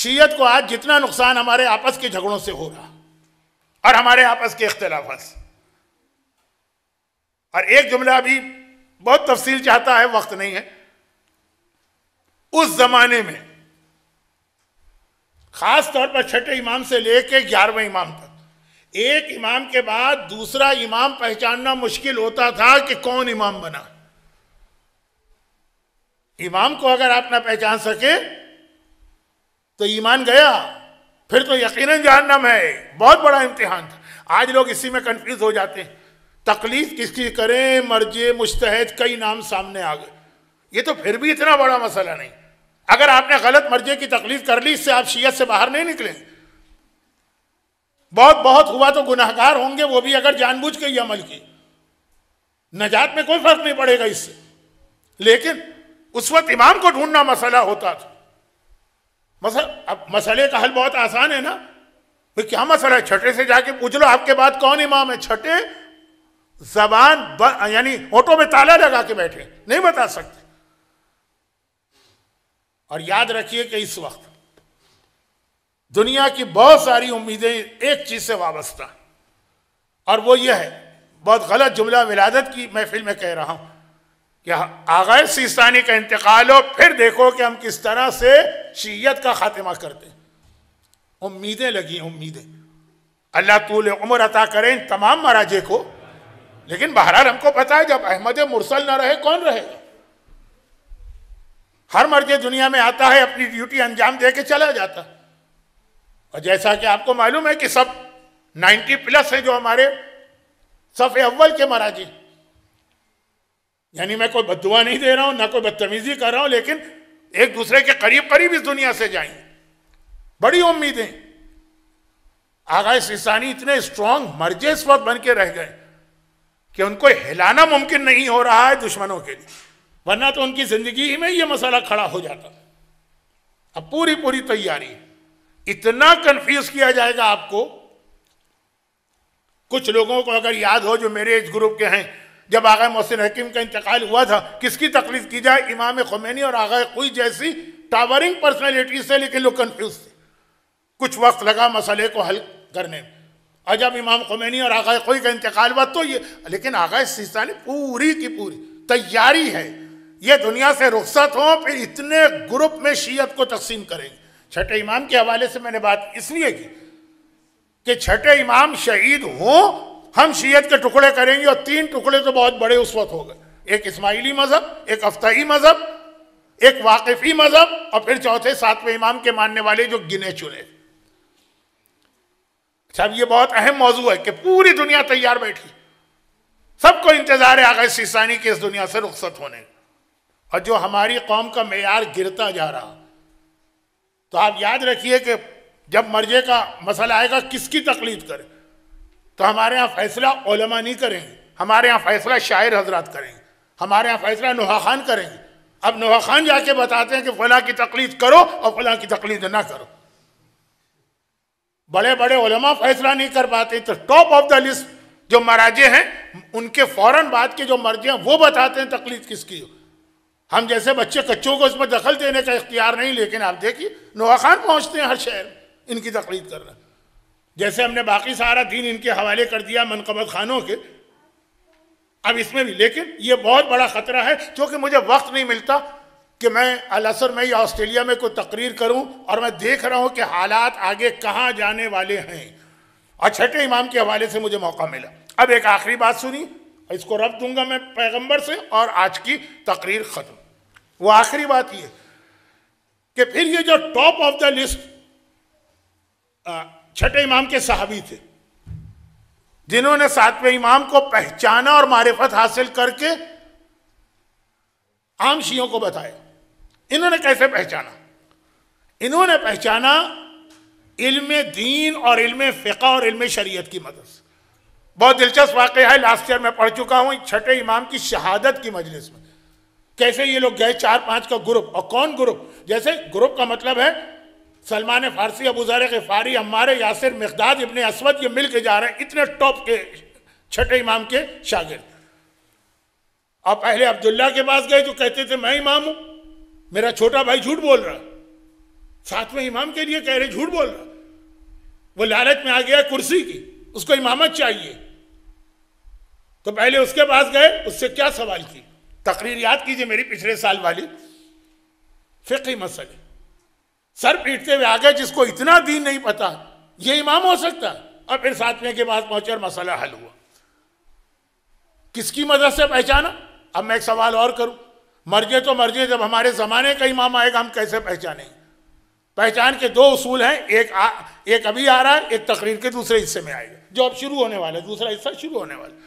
शीयत को आज जितना नुकसान हमारे आपस के झगड़ों से हो रहा और हमारे आपस के अख्तिलाफा से और एक जुमला भी बहुत तफसील चाहता है वक्त नहीं है उस जमाने में खास तौर पर छठे इमाम से लेके ग्यारहवें इमाम तक एक इमाम के बाद दूसरा इमाम पहचानना मुश्किल होता था कि कौन इमाम बना इमाम को अगर आप ना पहचान सके तो ईमान गया फिर तो यकीन जहनम है बहुत बड़ा इम्तिहान था आज लोग इसी में कंफ्यूज हो जाते हैं तकलीफ किसकी करें मर्जे मुस्तहद कई नाम सामने आ गए ये तो फिर भी इतना बड़ा मसला नहीं अगर आपने गलत मर्जे की तकलीफ कर ली इससे आप शीयत से बाहर नहीं निकले बहुत बहुत हुआ तो गुनाहगार होंगे वो भी अगर जानबूझ के ये अमल की नजात में कोई फर्क नहीं पड़ेगा इससे लेकिन उस वक्त इमाम को ढूंढना मसला होता था मसल अब मसले का हल बहुत आसान है ना भाई क्या मसला है छठे से जाके पूछ लो आपके बाद कौन इमाम है छठे जबान यानी ऑटो में ताला लगा के बैठे नहीं बता सकते और याद रखिए कि इस वक्त दुनिया की बहुत सारी उम्मीदें एक चीज से वाबस्ता और वो ये है बहुत गलत जुमला विलादत की महफिल में कह रहा हूं कि आगे सिस्तानी का इंतकाल हो फिर देखो कि हम किस तरह से शीयत का खात्मा करते उम्मीदें लगी उम्मीदें अल्लाह तूल उम्र अता करें तमाम महाराजे को लेकिन बहरहाल हमको पता है जब अहमद मुरसल ना रहे कौन रहेगा हर मर्जे दुनिया में आता है अपनी ड्यूटी अंजाम दे के चला जाता और जैसा कि आपको मालूम है कि सब 90 प्लस है जो हमारे सफ़ अव्वल के महाराजे यानी मैं कोई बदुआ नहीं दे रहा हूं ना कोई बदतमीजी कर रहा हूं लेकिन एक दूसरे के करीब करीब इस दुनिया से जाएंगे बड़ी उम्मीदें आगा सिसानी इतने स्ट्रांग इस वक्त बन के रह गए कि उनको हिलाना मुमकिन नहीं हो रहा है दुश्मनों के लिए वरना तो उनकी जिंदगी में यह मसाला खड़ा हो जाता अब पूरी पूरी तैयारी इतना कंफ्यूज किया जाएगा आपको कुछ लोगों को अगर याद हो जो मेरे एज ग्रुप के हैं जब आगा मोहसिन हकीम का इंतकाल हुआ था किसकी तकलीफ की जाए इमाम खुमैनी और आगा कोई जैसी टावरिंग पर्सनैलिटी से लेकिन लोग कन्फ्यूज थे कुछ वक्त लगा मसले को हल करने में और जब इमाम खुमैनी और आगा कोई का इंतकाल हुआ तो ये लेकिन आगा सिस्तानी पूरी की पूरी तैयारी है ये दुनिया से रुख्सत हों फिर इतने ग्रुप में शीयत को तकसीम करेंगे छठे इमाम के हवाले से मैंने बात इसलिए की कि छठे इमाम शहीद हों हम शीयत के टुकड़े करेंगे और तीन टुकड़े तो बहुत बड़े उस वक्त हो गए एक इस्माइली मज़हब एक अफ्ताही मज़हब एक वाकिफ़ी मज़हब और फिर चौथे सातवें इमाम के मानने वाले जो गिने चुने साहब अच्छा, ये बहुत अहम मौजू है कि पूरी दुनिया तैयार बैठी सबको इंतज़ार है आगे सिसानी के इस दुनिया से रुख्सत होने और जो हमारी कौम का मैार गिरता जा रहा तो आप याद रखिए कि जब मर्जे का मसला आएगा किसकी तकलीफ करें तो हमारे यहाँ फैसला ओलमा नहीं करेंगे हमारे यहाँ फैसला शायर हजरात करेंगे हमारे यहाँ फैसला नुहा खान करेंगे अब नोहा खान जाके बताते हैं कि फला की तकलीद करो और फला की तकलीद ना करो बड़े बड़े ओलमा फैसला नहीं कर पाते तो टॉप ऑफ द लिस्ट जो मराजे हैं उनके फौरन बाद के जो मर्जे हैं वो बताते हैं तकलीद किसकी हो हम जैसे बच्चे कच्चों को इसमें दखल देने का इख्तियार नहीं लेकिन आप देखिए नोहा खान पहुंचते हैं हर शहर इनकी तकलीद कर रहे हैं जैसे हमने बाकी सारा दिन इनके हवाले कर दिया मनकमत खानों के अब इसमें भी लेकिन ये बहुत बड़ा ख़तरा है क्योंकि मुझे वक्त नहीं मिलता कि मैं अलसर में या ऑस्ट्रेलिया में कोई तकरीर करूं और मैं देख रहा हूं कि हालात आगे कहाँ जाने वाले हैं और छठे इमाम के हवाले से मुझे मौका मिला अब एक आखिरी बात सुनी इसको रब दूंगा मैं पैगंबर से और आज की तकरीर ख़त्म वो आखिरी बात ये कि फिर ये जो टॉप ऑफ द लिस्ट छठे इमाम के सहाबी थे जिन्होंने सातवें इमाम को पहचाना और मारिफत हासिल करके आम शियों को बताया इन्होंने कैसे पहचाना इन्होंने पहचाना इल्म दीन और इल्म फ़िका और इल्म शरीयत की मदद से बहुत दिलचस्प वाक़ है लास्ट ईयर मैं पढ़ चुका हूँ छठे इमाम की शहादत की मजलिस में कैसे ये लोग गए चार पांच का ग्रुप और कौन ग्रुप जैसे ग्रुप का मतलब है सलमान फ़ारसी के फारी हमारे यासिर मकदाद इबन असवद ये मिल के जा रहे हैं इतने टॉप के छठे इमाम के शागिर अब पहले अब्दुल्ला के पास गए तो कहते थे मैं इमाम हूं मेरा छोटा भाई झूठ बोल रहा साथ में इमाम के लिए कह रहे झूठ बोल रहा वो लालच में आ गया कुर्सी की उसको इमामत चाहिए तो पहले उसके पास गए उससे क्या सवाल की तकरीर याद कीजिए मेरी पिछले साल वाली फिक्री मसले सर पीटते हुए आ गए जिसको इतना दीन नहीं पता ये इमाम हो सकता और फिर सातवें के बाद पहुंचे और मसला हल हुआ किसकी मदद से पहचाना अब मैं एक सवाल और करूं मर्जे तो मर्जे जब हमारे ज़माने का इमाम आएगा हम कैसे पहचानेंगे पहचान के दो उसूल हैं एक आ, एक अभी आ रहा है एक तकरीर के दूसरे हिस्से में आएगा जो अब शुरू होने वाला है दूसरा हिस्सा शुरू होने वाला